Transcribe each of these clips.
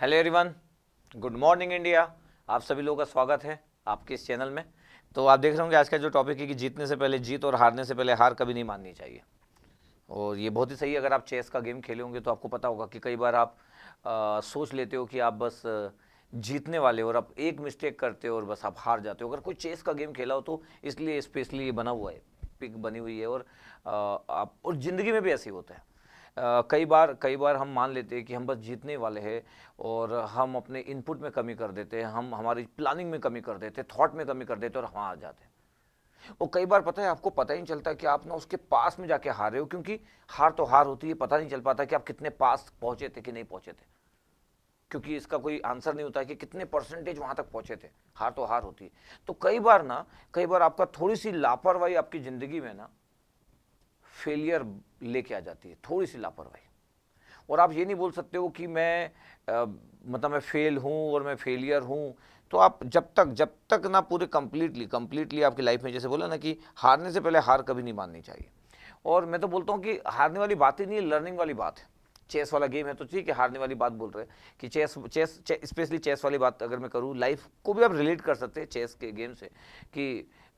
Hello everyone good morning India आप सभी लोगों का स्वागत है आपके इस चैनल में तो आप देख रहे होंगे आज का जो टॉपिक है कि जीतने से पहले जीत और हारने से पहले हार कभी नहीं माननी चाहिए और ये बहुत ही सही है अगर आप चेस का गेम खेले होंगे तो आपको पता होगा कि कई बार आप आ, सोच लेते हो कि आप बस जीतने वाले और आप एक मिस्टेक करते हो और बस आप हार जाते हो अगर कोई चेस का गेम खेला हो तो इसलिए स्पेशली ये बना हुआ है पिक बनी हुई है और आ, आप और ज़िंदगी में भी ऐसे ही होता है कई बार कई बार हम मान लेते हैं कि हम बस जीतने वाले हैं और हम अपने इनपुट में कमी कर देते हैं हम हमारी प्लानिंग में कमी कर देते हैं थॉट में कमी कर देते और हम आ जाते हैं और कई बार पता है आपको पता ही नहीं चलता कि आप ना उसके पास में जाके हारे हो क्योंकि हार तो हार होती है पता नहीं चल पाता कि आप कितने पास पहुँचे थे कि नहीं पहुँचे थे क्योंकि इसका कोई आंसर नहीं होता कि कितने परसेंटेज वहां तक पहुंचे थे हार तो हार होती है तो कई बार ना कई बार आपका थोड़ी सी लापरवाही आपकी ज़िंदगी में ना फेलियर लेके आ जाती है थोड़ी सी लापरवाही और आप ये नहीं बोल सकते हो कि मैं आ, मतलब मैं फेल हूँ और मैं फेलियर हूँ तो आप जब तक जब तक ना पूरे कम्प्लीटली कम्प्लीटली आपकी लाइफ में जैसे बोला ना कि हारने से पहले हार कभी नहीं माननी चाहिए और मैं तो बोलता हूँ कि हारने वाली बात ही नहीं है लर्निंग वाली बात है चेस वाला गेम है तो ठीक है हारने वाली बात बोल रहे हैं कि चेस चेस स्पेशली चेस वाली बात अगर मैं करूँ लाइफ को भी आप रिलेट कर सकते हैं चेस के गेम से कि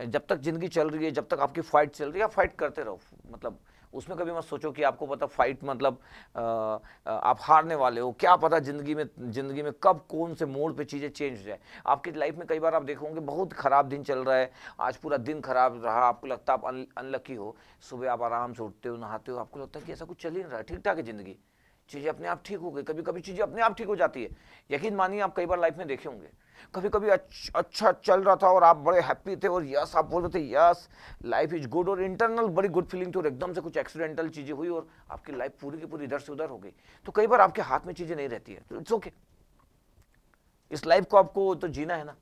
जब तक ज़िंदगी चल रही है जब तक आपकी फ़ाइट चल रही है आप फाइट करते रहो मतलब उसमें कभी मत सोचो कि आपको पता फाइट मतलब आ, आप हारने वाले हो क्या पता ज़िंदगी में ज़िंदगी में कब कौन से मोड़ पे चीज़ें चेंज हो जाए आपकी लाइफ में कई बार आप देखोगे बहुत ख़राब दिन चल रहा है आज पूरा दिन ख़राब रहा आपको लगता है आप अनलक्की हो सुबह आप आराम से उठते हो नहाते हो आपको लगता है कि ऐसा कुछ चल ही नहीं रहा ठीक ठाक है ज़िंदगी चीज़ें अपने आप ठीक हो गई कभी कभी चीज़ें अपने आप ठीक हो जाती है यकीन मानिए आप कई बार लाइफ में देखे होंगे कभी कभी अच्छा चल रहा था और आप बड़े हैप्पी थे और यस आप बोल रहे थे यस लाइफ इज गुड और इंटरनल बड़ी गुड फीलिंग थी और एकदम से कुछ एक्सीडेंटल चीज़ें हुई और आपकी लाइफ पूरी की पूरी इधर से उधर हो गई तो कई बार आपके हाथ में चीज़ें नहीं रहती है इट्स ओके okay. इस लाइफ को आपको तो जीना है ना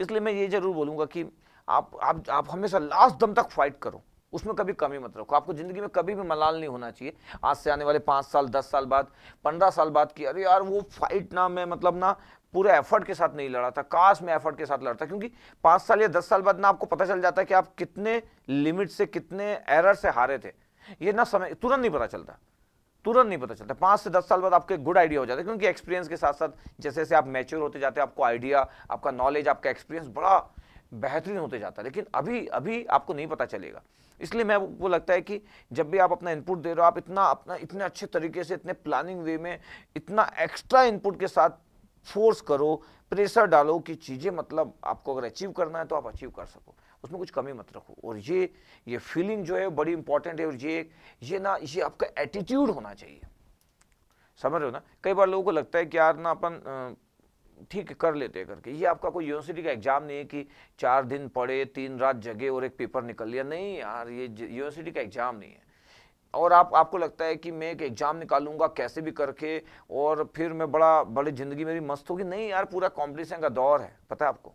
इसलिए मैं ये जरूर बोलूंगा कि आप आप आप हमेशा लास्ट दम तक फाइट करो उसमें कभी कमी मत रखो आपको ज़िंदगी में कभी भी मलाल नहीं होना चाहिए आज से आने वाले पांच साल दस साल बाद पंद्रह साल बाद की अरे यार वो फाइट ना मैं मतलब ना पूरे एफर्ट के साथ नहीं लड़ा था काश में एफर्ट के साथ लड़ता क्योंकि पांच साल या दस साल बाद ना आपको पता चल जाता है कि आप कितने लिमिट से कितने एरर से हारे थे ये ना समय तुरंत नहीं पता चलता तुरंत नहीं पता चलता पाँच से दस साल बाद आपके गुड आइडिया हो जाता है क्योंकि एक्सपीरियंस के साथ साथ जैसे जैसे आप मैच्योर होते जाते आपको आइडिया आपका नॉलेज आपका एक्सपीरियंस बड़ा बेहतरीन होते जाता है लेकिन अभी अभी आपको नहीं पता चलेगा इसलिए मैं वो लगता है कि जब भी आप अपना इनपुट दे रहे हो आप इतना अपना इतने अच्छे तरीके से इतने प्लानिंग वे में इतना एक्स्ट्रा इनपुट के साथ फोर्स करो प्रेशर डालो कि चीज़ें मतलब आपको अगर अचीव करना है तो आप अचीव कर सको उसमें कुछ कमी मत रखो और ये ये फीलिंग जो है बड़ी इंपॉर्टेंट है और ये ये ना ये आपका एटीट्यूड होना चाहिए समझ रहे हो ना कई बार लोगों को लगता है कि यार ना अपन ठीक कर लेते हैं करके ये आपका कोई यूनिवर्सिटी का एग्जाम नहीं है कि चार दिन पढ़े तीन रात जगे और एक पेपर निकल लिया नहीं यार ये यूनिवर्सिटी का एग्जाम नहीं है और आप आपको लगता है कि मैं एक एग्ज़ाम निकालूंगा कैसे भी करके और फिर मैं बड़ा बड़ी ज़िंदगी मेरी मस्त होगी नहीं यार पूरा कॉम्पिटिशन का दौर है पता है आपको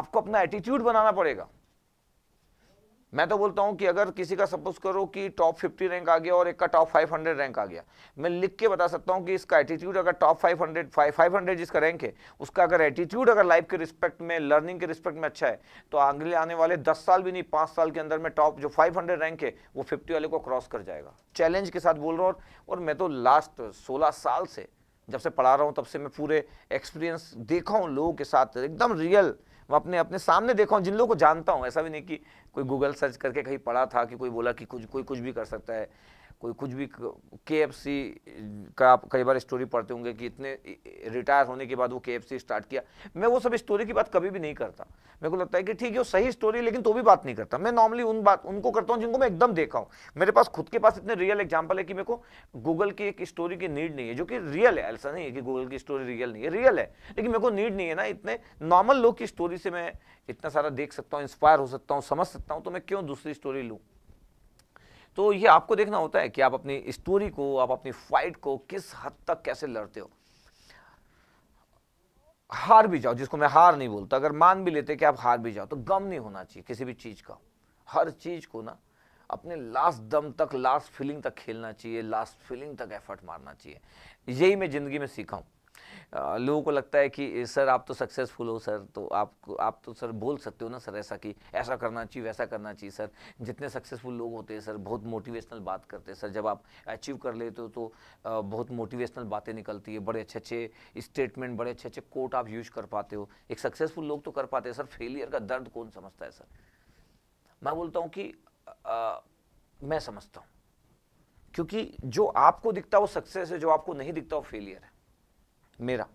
आपको अपना एटीट्यूड बनाना पड़ेगा मैं तो बोलता हूँ कि अगर किसी का सपोज करो कि टॉप फिफ्टी रैंक आ गया और एक का टॉप फाइव हंड्रेड रैंक आ गया मैं लिख के बता सकता हूँ कि इसका एटीट्यूड अगर top five hundred five hundred जिसका रैंक है उसका अगर एटीट्यूड अगर लाइफ के रिस्पेक्ट में लर्निंग के रिस्पेक्ट में अच्छा है तो आगे आने वाले दस साल भी नहीं पाँच साल के अंदर में टॉप जो फाइव रैंक है वो फिफ्टी वाले को क्रॉस कर जाएगा चैलेंज के साथ बोल रहा हूँ और मैं तो लास्ट सोलह साल से जब से पढ़ा रहा हूँ तब से मैं पूरे एक्सपीरियंस देखा हूँ लोगों के साथ एकदम रियल मैं अपने अपने सामने देखा हूँ जिन लोगों को जानता हूँ ऐसा भी नहीं कि कोई गूगल सर्च करके कहीं पढ़ा था कि कोई बोला कि कुछ कोई कुछ भी कर सकता है कोई कुछ भी के का आप कई बार स्टोरी पढ़ते होंगे कि इतने रिटायर होने के बाद वो के स्टार्ट किया मैं वो सब स्टोरी की बात कभी भी नहीं करता मेरे को लगता है कि ठीक है वो सही स्टोरी लेकिन तो भी बात नहीं करता मैं नॉर्मली उन बात उनको करता हूँ जिनको मैं एकदम देखा हूँ मेरे पास खुद के पास इतने रियल एग्जाम्पल है कि मेरे को गूगल की एक स्टोरी की नीड नहीं है जो कि रियल है ऐसा नहीं है कि गूगल की स्टोरी रियल नहीं है रियल है लेकिन मेरे को नीड नहीं है ना इतने नॉर्मल लोग की स्टोरी से मैं इतना सारा देख सकता हूँ इंस्पायर हो सकता हूँ समझ सकता हूँ तो मैं क्यों दूसरी स्टोरी लूँ तो ये आपको देखना होता है कि आप अपनी स्टोरी को आप अपनी फाइट को किस हद तक कैसे लड़ते हो हार भी जाओ जिसको मैं हार नहीं बोलता अगर मान भी लेते कि आप हार भी जाओ तो गम नहीं होना चाहिए किसी भी चीज़ का हर चीज़ को ना अपने लास्ट दम तक लास्ट फीलिंग तक खेलना चाहिए लास्ट फीलिंग तक एफर्ट मारना चाहिए यही मैं ज़िंदगी में सीखा हूं लोगों को लगता है कि सर आप तो सक्सेसफुल हो सर तो आप आप तो सर बोल सकते हो ना सर ऐसा कि ऐसा करना चाहिए वैसा करना चाहिए सर जितने सक्सेसफुल लोग होते हैं सर बहुत मोटिवेशनल बात करते हैं सर जब आप अचीव कर लेते हो तो बहुत मोटिवेशनल बातें निकलती है बड़े अच्छे अच्छे स्टेटमेंट बड़े अच्छे अच्छे कोट आप यूज कर पाते हो एक सक्सेसफुल लोग तो कर पाते हैं सर फेलियर का दर्द कौन समझता है सर मैं बोलता हूँ कि आ, मैं समझता हूँ क्योंकि जो आपको दिखता है वो सक्सेस है जो आपको नहीं दिखता वो फेलियर है मेरा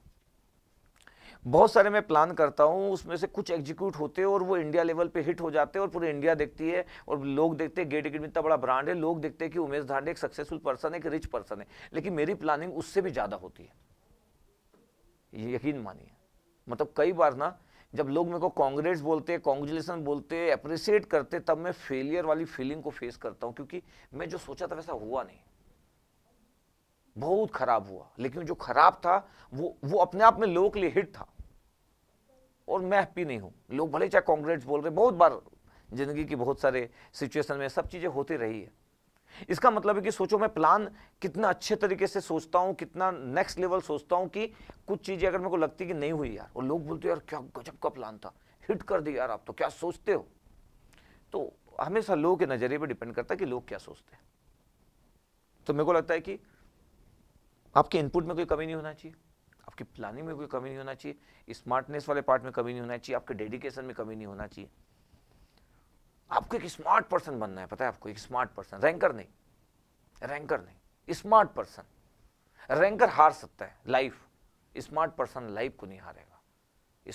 बहुत सारे मैं प्लान करता हूँ उसमें से कुछ एग्जीक्यूट होते हैं और वो इंडिया लेवल पे हिट हो जाते हैं और पूरी इंडिया देखती है और लोग देखते हैं गेट इतना बड़ा ब्रांड है लोग देखते हैं कि उमेश धांडे एक सक्सेसफुल पर्सन है एक रिच पर्सन है लेकिन मेरी प्लानिंग उससे भी ज़्यादा होती है ये यकीन मानिए मतलब कई बार ना जब लोग मेरे को कांग्रेस बोलते कॉन्ग्रेचुलेसन बोलते अप्रिसिएट करते तब मैं फेलियर वाली फीलिंग को फेस करता हूँ क्योंकि मैं जो सोचा था वैसा हुआ नहीं बहुत खराब हुआ लेकिन जो खराब था वो वो अपने आप में लोगों के लिए हिट था और मैं हैप्पी नहीं हूँ लोग भले चाहे कांग्रेस बोल रहे बहुत बार ज़िंदगी की बहुत सारे सिचुएशन में सब चीज़ें होती रही है इसका मतलब है कि सोचो मैं प्लान कितना अच्छे तरीके से सोचता हूँ कितना नेक्स्ट लेवल सोचता हूँ कि कुछ चीज़ें अगर मेरे को लगती कि नहीं हुई यार और लोग बोलते यार क्या गजब का प्लान था हिट कर दिया यार आप तो क्या सोचते हो तो हमेशा लोगों के नज़रिए पर डिपेंड करता है कि लोग क्या सोचते हैं तो मेरे को लगता है कि आपके इनपुट में कोई कमी नहीं होना चाहिए आपकी प्लानिंग में कोई कमी नहीं होना चाहिए स्मार्टनेस वाले पार्ट में कमी नहीं होना चाहिए आपके डेडिकेशन में कमी नहीं होना चाहिए आपको एक स्मार्ट पर्सन बनना है पता है आपको एक स्मार्ट पर्सन रैंकर नहीं रैंकर नहीं स्मार्ट पर्सन रैंकर हार सकता है लाइफ स्मार्ट पर्सन लाइफ को नहीं हारेगा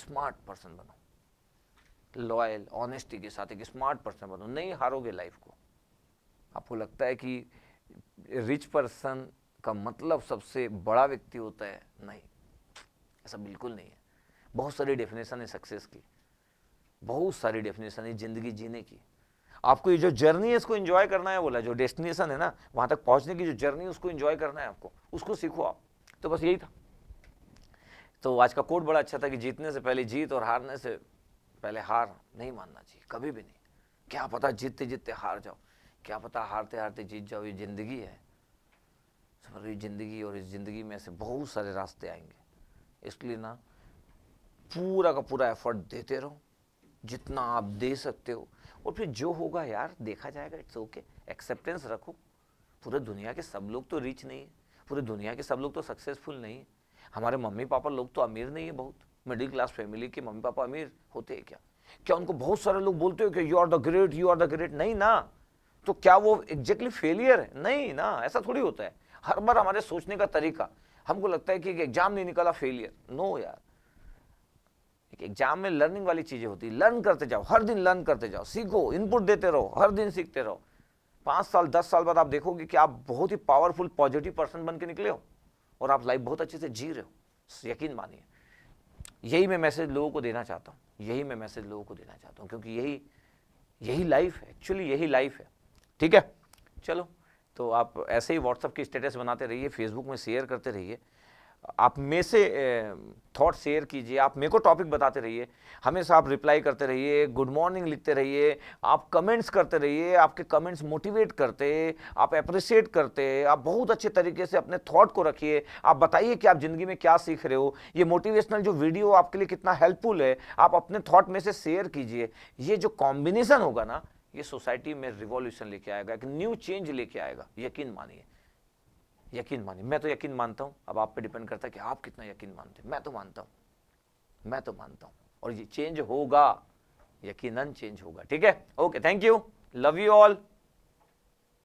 स्मार्ट पर्सन बनो लॉयल ऑनेस्टी के साथ एक स्मार्ट पर्सन बनो नहीं हारोगे लाइफ को आपको लगता है कि रिच पर्सन उसका मतलब सबसे बड़ा व्यक्ति होता है नहीं ऐसा बिल्कुल नहीं है बहुत सारी डेफिनेशन है सक्सेस की बहुत सारी डेफिनेशन है ज़िंदगी जीने की आपको ये जो जर्नी है इसको इन्जॉय करना है बोला जो डेस्टिनेशन है ना वहां तक पहुंचने की जो जर्नी है उसको इन्जॉय करना है आपको उसको सीखो आप तो बस यही था तो आज का कोड बड़ा अच्छा था कि जीतने से पहले जीत और हारने से पहले हार नहीं मानना चाहिए कभी भी नहीं क्या पता जीतते जीतते हार जाओ क्या पता हारते हारते जीत जाओ ये ज़िंदगी है हमारी ज़िंदगी और इस ज़िंदगी में ऐसे बहुत सारे रास्ते आएंगे इसलिए ना पूरा का पूरा एफर्ट देते रहो जितना आप दे सकते हो और फिर जो होगा यार देखा जाएगा इट्स ओके एक्सेप्टेंस रखो पूरे दुनिया के सब लोग तो रिच नहीं है पूरे दुनिया के सब लोग तो सक्सेसफुल नहीं है हमारे मम्मी पापा लोग तो अमीर नहीं है बहुत मिडिल क्लास फैमिली के मम्मी पापा अमीर होते हैं क्या क्या उनको बहुत सारे लोग बोलते हो कि you are the great you are the great नहीं ना तो क्या वो एग्जैक्टली exactly फेलियर है नहीं ना ऐसा थोड़ी होता है हर बार हमारे सोचने का तरीका हमको लगता है कि एक एग्जाम नहीं निकला फेलियर नो यार एक एग्जाम में लर्निंग वाली चीजें होती है लर्न करते जाओ हर दिन लर्न करते जाओ सीखो इनपुट देते रहो हर दिन सीखते रहो पांच साल दस साल बाद आप देखोगे कि आप बहुत ही पावरफुल पॉजिटिव पर्सन बन के निकले हो और आप लाइफ बहुत अच्छे से जी रहे हो यकीन मानिए यही मैं मैसेज लोगों को देना चाहता हूँ यही मैं मैसेज लोगों को देना चाहता हूँ क्योंकि यही यही लाइफ है एक्चुअली यही लाइफ है ठीक है चलो तो आप ऐसे ही व्हाट्सअप की स्टेटस बनाते रहिए फेसबुक में शेयर करते रहिए आप में से थॉट शेयर कीजिए आप मेरे को टॉपिक बताते रहिए हमेशा आप रिप्लाई करते रहिए गुड मॉर्निंग लिखते रहिए आप कमेंट्स करते रहिए आपके कमेंट्स मोटिवेट करते आप अप्रिशिएट करते आप बहुत अच्छे तरीके से अपने थॉट को रखिए आप बताइए कि आप ज़िंदगी में क्या सीख रहे हो ये मोटिवेशनल जो वीडियो आपके लिए कितना हेल्पफुल है आप अपने थाट में से शेयर कीजिए ये जो कॉम्बिनेसन होगा ना ये सोसाइटी में रिवॉल्यूशन लेके आएगा एक न्यू चेंज लेके आएगा यकीन मानिए यकीन मानिए मैं तो यकीन मानता हूं अब आप पे डिपेंड करता है कि आप कितना यकीन मानते हैं मैं तो मानता हूं मैं तो मानता हूं और ये चेंज होगा यकीनन चेंज होगा ठीक है okay thank you love you all